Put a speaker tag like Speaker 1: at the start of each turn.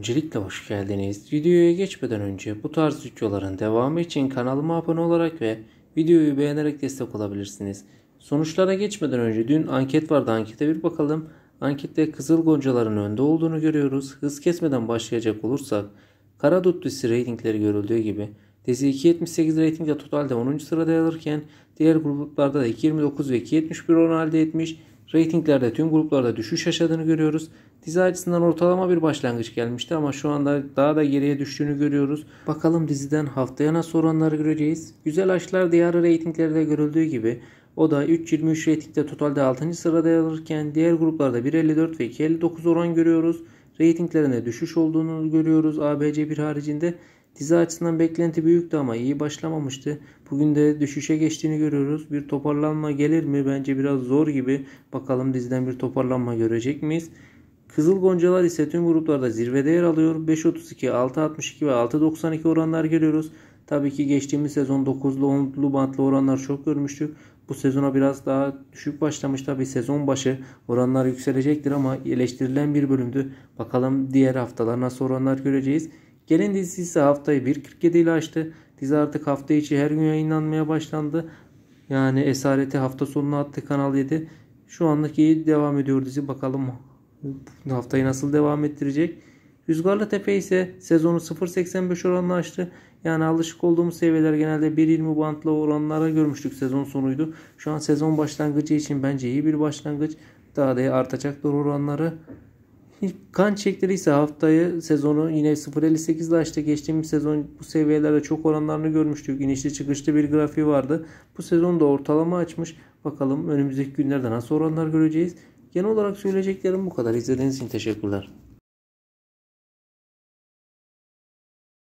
Speaker 1: Öncelikle hoş geldiniz. Videoya geçmeden önce bu tarz videoların devamı için kanalıma abone olarak ve videoyu beğenerek destek olabilirsiniz. Sonuçlara geçmeden önce dün anket vardı ankete bir bakalım. Ankette kızıl goncaların önde olduğunu görüyoruz. Hız kesmeden başlayacak olursak kara dut dizisi reytingleri görüldüğü gibi dizi 2.78 reytingde totalde 10. sırada yer alırken diğer gruplarda da 2.29 ve 2.71 oran elde etmiş. Ratinglerde tüm gruplarda düşüş yaşadığını görüyoruz. Dizi açısından ortalama bir başlangıç gelmişti ama şu anda daha da geriye düştüğünü görüyoruz. Bakalım diziden haftaya nasıl oranları göreceğiz. Güzel aşklar diğer reytinglerde görüldüğü gibi o da 3.23 reytingde totalde 6. sırada yer alırken diğer gruplarda 1.54 ve 2.59 oran görüyoruz. Reytinglerinde düşüş olduğunu görüyoruz ABC1 haricinde. Dizi açısından beklenti büyüktü ama iyi başlamamıştı. Bugün de düşüşe geçtiğini görüyoruz. Bir toparlanma gelir mi? Bence biraz zor gibi. Bakalım diziden bir toparlanma görecek miyiz? Kızıl Goncalar ise tüm gruplarda zirvede yer alıyor. 5.32, 6.62 ve 6.92 oranlar görüyoruz. Tabii ki geçtiğimiz sezon 9'lu 10'lu bantlı oranlar çok görmüştük. Bu sezona biraz daha düşük başlamış tabii sezon başı oranlar yükselecektir ama eleştirilen bir bölümdü. Bakalım diğer haftalar nasıl oranlar göreceğiz. Gelin dizisi ise haftayı 1.47 ile açtı. Dizi artık hafta içi her gün yayınlanmaya başlandı. Yani Esareti hafta sonuna attı Kanal 7. Şu anlık iyi devam ediyor dizi. Bakalım haftayı nasıl devam ettirecek. Rüzgarlı Tepe ise sezonu 0.85 oranla açtı. Yani alışık olduğumuz seviyeler genelde 1.20 bantla oranlara görmüştük sezon sonuydu. Şu an sezon başlangıcı için bence iyi bir başlangıç. Daha da artacak doğru oranları. Kan çekleri ise haftayı sezonu yine 0.58 ile açtı. Geçtiğimiz sezon bu seviyelerde çok oranlarını görmüştük. İnişli çıkışlı bir grafiği vardı. Bu sezon da ortalama açmış. Bakalım önümüzdeki günlerde nasıl oranlar göreceğiz. Genel olarak söyleyeceklerim bu kadar. İzlediğiniz için teşekkürler.